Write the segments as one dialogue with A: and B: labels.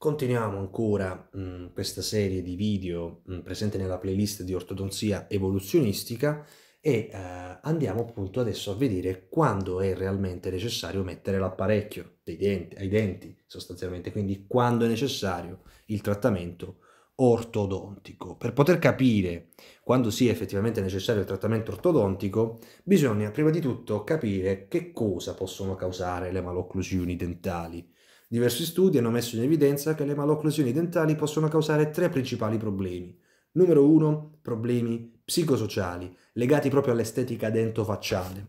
A: Continuiamo ancora mh, mm, questa serie di video mh, mm, presente nella playlist di ortodonzia evoluzionistica e eh, andiamo appunto adesso a vedere quando è realmente necessario mettere l'apparecchio denti, ai denti sostanzialmente, quindi quando è necessario il trattamento ortodontico. Per poter capire quando sia effettivamente necessario il trattamento ortodontico, bisogna prima di tutto capire che cosa possono causare le malocclusioni dentali. Diversi studi hanno messo in evidenza che le malocclusioni dentali possono causare tre principali problemi. Numero 1. Problemi psicosociali, legati proprio all'estetica dentofacciale.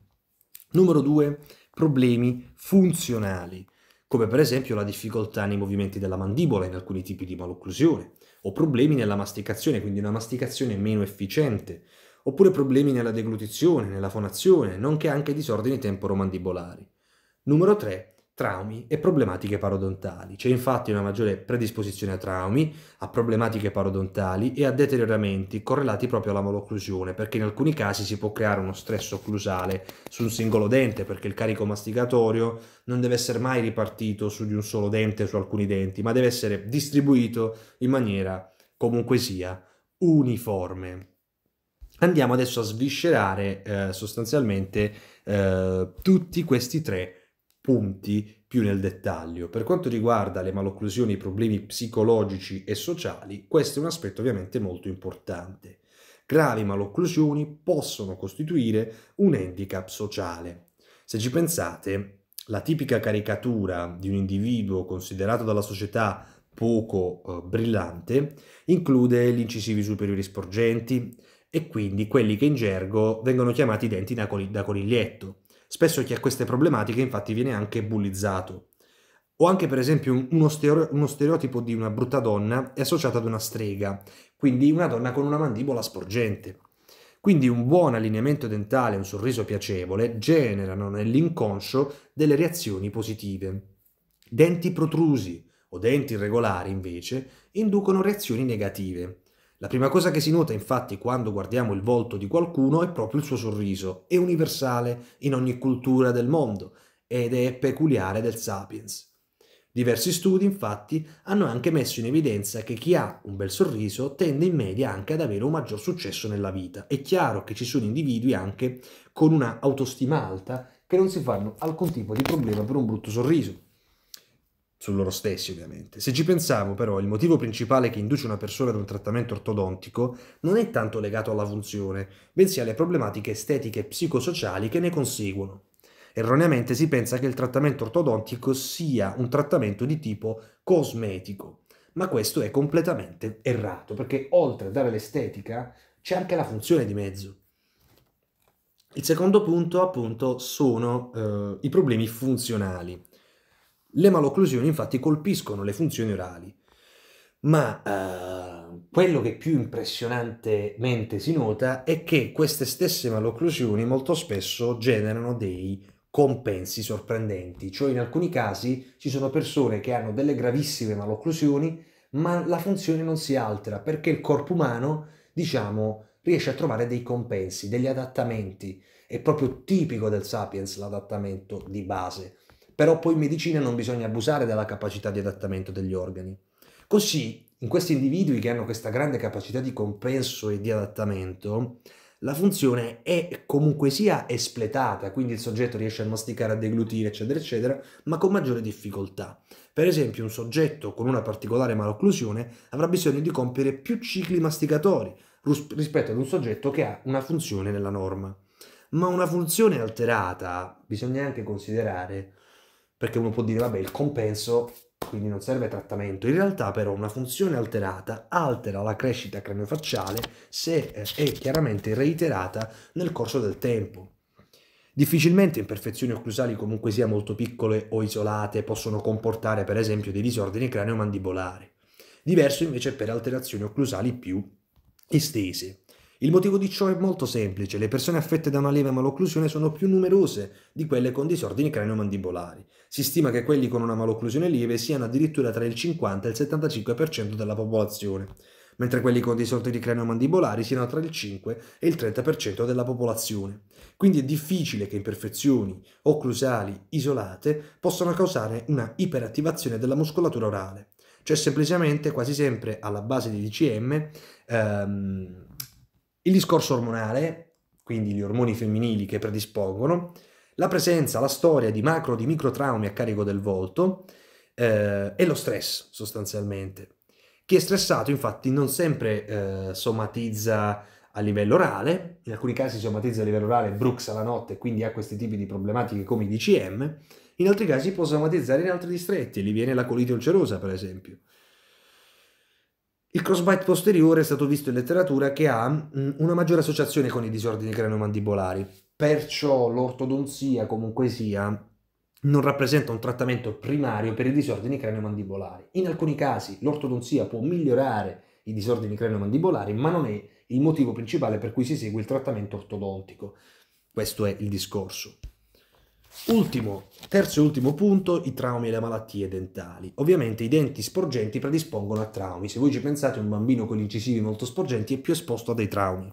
A: Numero 2. Problemi funzionali, come per esempio la difficoltà nei movimenti della mandibola in alcuni tipi di malocclusione, o problemi nella masticazione, quindi una masticazione meno efficiente, oppure problemi nella deglutizione, nella fonazione, nonché anche disordini temporomandibolari. Numero 3 traumi e problematiche parodontali. C'è infatti una maggiore predisposizione a traumi, a problematiche parodontali e a deterioramenti correlati proprio alla malocclusione, perché in alcuni casi si può creare uno stress occlusale su un singolo dente, perché il carico masticatorio non deve essere mai ripartito su di un solo dente, su alcuni denti, ma deve essere distribuito in maniera comunque sia uniforme. Andiamo adesso a sviscerare eh, sostanzialmente eh, tutti questi tre punti più nel dettaglio. Per quanto riguarda le malocclusioni, i problemi psicologici e sociali, questo è un aspetto ovviamente molto importante. Gravi malocclusioni possono costituire un handicap sociale. Se ci pensate, la tipica caricatura di un individuo considerato dalla società poco eh, brillante include gli incisivi superiori sporgenti e quindi quelli che in gergo vengono chiamati denti da, coniglietto Spesso chi ha queste problematiche infatti viene anche bullizzato. O anche per esempio uno, stereo uno stereotipo di una brutta donna è associato ad una strega, quindi una donna con una mandibola sporgente. Quindi un buon allineamento dentale e un sorriso piacevole generano nell'inconscio delle reazioni positive. Denti protrusi o denti irregolari invece inducono reazioni negative. La prima cosa che si nota infatti quando guardiamo il volto di qualcuno è proprio il suo sorriso, è universale in ogni cultura del mondo ed è peculiare del sapiens. Diversi studi infatti hanno anche messo in evidenza che chi ha un bel sorriso tende in media anche ad avere un maggior successo nella vita. È chiaro che ci sono individui anche con una autostima alta che non si fanno alcun tipo di problema per un brutto sorriso su loro stessi ovviamente. Se ci pensiamo però, il motivo principale che induce una persona ad un trattamento ortodontico non è tanto legato alla funzione, bensì alle problematiche estetiche e psicosociali che ne conseguono. Erroneamente si pensa che il trattamento ortodontico sia un trattamento di tipo cosmetico, ma questo è completamente errato, perché oltre a dare l'estetica c'è anche la funzione di mezzo. Il secondo punto appunto sono eh, i problemi funzionali. Le malocclusioni infatti colpiscono le funzioni orali, ma eh, quello che più impressionantemente si nota è che queste stesse malocclusioni molto spesso generano dei compensi sorprendenti, cioè in alcuni casi ci sono persone che hanno delle gravissime malocclusioni, ma la funzione non si altera perché il corpo umano, diciamo, riesce a trovare dei compensi, degli adattamenti. È proprio tipico del sapiens l'adattamento di base però poi in medicina non bisogna abusare della capacità di adattamento degli organi. Così, in questi individui che hanno questa grande capacità di compenso e di adattamento, la funzione è comunque sia espletata, quindi il soggetto riesce a masticare, a deglutire, eccetera, eccetera, ma con maggiore difficoltà. Per esempio, un soggetto con una particolare malocclusione avrà bisogno di compiere più cicli masticatori rispetto ad un soggetto che ha una funzione nella norma. Ma una funzione alterata, bisogna anche considerare, perché uno può dire, vabbè, il compenso, quindi non serve trattamento. In realtà però una funzione alterata altera la crescita craniofacciale se eh, è chiaramente reiterata nel corso del tempo. Difficilmente imperfezioni occlusali comunque sia molto piccole o isolate possono comportare per esempio dei disordini cranio-mandibolari. Diverso invece per alterazioni occlusali più estese. Il motivo di ciò è molto semplice, le persone affette da una lieve malocclusione sono più numerose di quelle con disordini cranio-mandibolari. Si stima che quelli con una malocclusione lieve siano addirittura tra il 50 e il 75% della popolazione, mentre quelli con disordini cranio-mandibolari siano tra il 5 e il 30% della popolazione. Quindi è difficile che imperfezioni occlusali isolate possano causare una iperattivazione della muscolatura orale. Cioè semplicemente, quasi sempre alla base di DCM, ehm, il discorso ormonale, quindi gli ormoni femminili che predispongono, la presenza, la storia di macro o di micro traumi a carico del volto eh, e lo stress sostanzialmente. Chi è stressato infatti non sempre eh, somatizza a livello orale, in alcuni casi si somatizza a livello orale bruxa alla notte quindi ha questi tipi di problematiche come i DCM, in altri casi può somatizzare in altri distretti, lì viene la colite ulcerosa per esempio. Il crossbite posteriore è stato visto in letteratura che ha mm, una maggiore associazione con i disordini craniomandibolari, perciò l'ortodonzia comunque sia non rappresenta un trattamento primario per i disordini craniomandibolari. In alcuni casi l'ortodonzia può migliorare i disordini craniomandibolari, ma non è il motivo principale per cui si segue il trattamento ortodontico. Questo è il discorso. Ultimo, terzo e ultimo punto, i traumi e le malattie dentali. Ovviamente i denti sporgenti predispongono a traumi. Se voi ci pensate, un bambino con gli incisivi molto sporgenti è più esposto a dei traumi.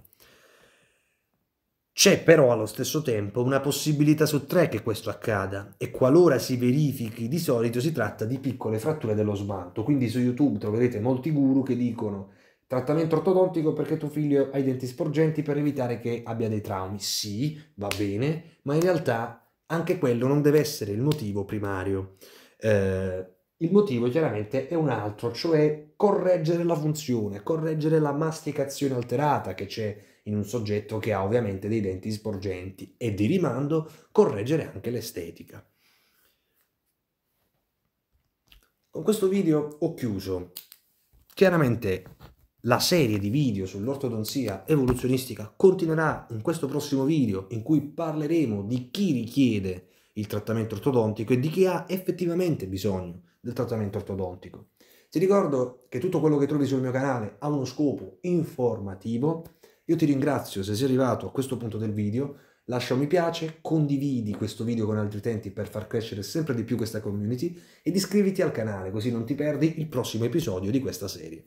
A: C'è però allo stesso tempo una possibilità su tre che questo accada e qualora si verifichi di solito si tratta di piccole fratture dello smalto, quindi su YouTube troverete molti guru che dicono trattamento ortodontico perché tuo figlio ha i denti sporgenti per evitare che abbia dei traumi. Sì, va bene, ma in realtà anche quello non deve essere il motivo primario. Eh, il motivo chiaramente è un altro, cioè correggere la funzione, correggere la masticazione alterata che c'è in un soggetto che ha ovviamente dei denti sporgenti e di rimando correggere anche l'estetica. Con questo video ho chiuso. Chiaramente la serie di video sull'ortodonzia evoluzionistica continuerà in questo prossimo video in cui parleremo di chi richiede il trattamento ortodontico e di chi ha effettivamente bisogno del trattamento ortodontico. Ti ricordo che tutto quello che trovi sul mio canale ha uno scopo informativo. Io ti ringrazio se sei arrivato a questo punto del video, lascia un mi piace, condividi questo video con altri utenti per far crescere sempre di più questa community ed iscriviti al canale così non ti perdi il prossimo episodio di questa serie.